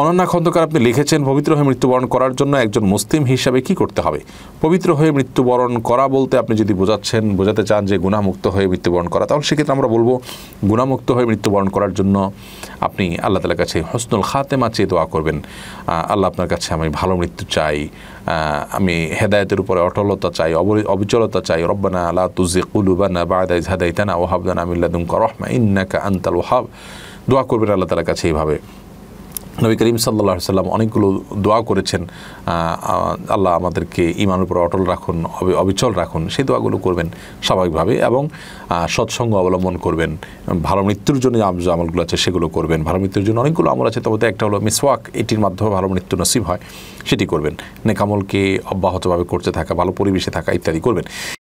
অনন্যা খন্দকার আপনি লিখেছেন পবিত্র হয়ে মৃত্যুবরণ করার জন্য একজন মুসলিম হিসাবে কি করতে হবে পবিত্র হয়ে মৃত্যুবরণ করা বলতে আপনি যদি বোঝাচ্ছেন বোঝাতে চান যে গুণামুক্ত হয়ে মৃত্যুবরণ করা তাহলে সেক্ষেত্রে আমরা বলবো গুণামুক্ত হয়ে মৃত্যুবরণ করার জন্য আপনি আল্লাহ তালার কাছে হসনুল খাতেমা চেয়ে দোয়া করবেন আল্লাহ আপনার কাছে আমি ভালো মৃত্যু চাই আমি হেদায়তের উপরে অটলতা চাই অবিচলতা চাই রব্বানা আল্লাহ তুজে কুলুবানা বাদাই তানা ওহাবদানা আমিল্লাদুম রহমা ইন্নাকা আন্তাল ওহাব দোয়া করবেন আল্লাহ তালার কাছে এইভাবে নবী করিম সাল্লা সাল্লাম অনেকগুলো দোয়া করেছেন আল্লাহ আমাদেরকে ইমান উপর অটল রাখুন অবিচল রাখুন সেই দোয়াগুলো করবেন স্বাভাবিকভাবে এবং সৎসঙ্গ অবলম্বন করবেন ভালো মৃত্যুর জন্য যে আমলগুলো আছে সেগুলো করবেন ভালো মৃত্যুর জন্য অনেকগুলো আমল আছে তবে একটা হলো মিসওয়াক এটির মাধ্যমে ভালো মৃত্যু নসিব হয় সেটি করবেন নেকামলকে অব্যাহতভাবে করতে থাকা ভালো পরিবেশে থাকা ইত্যাদি করবেন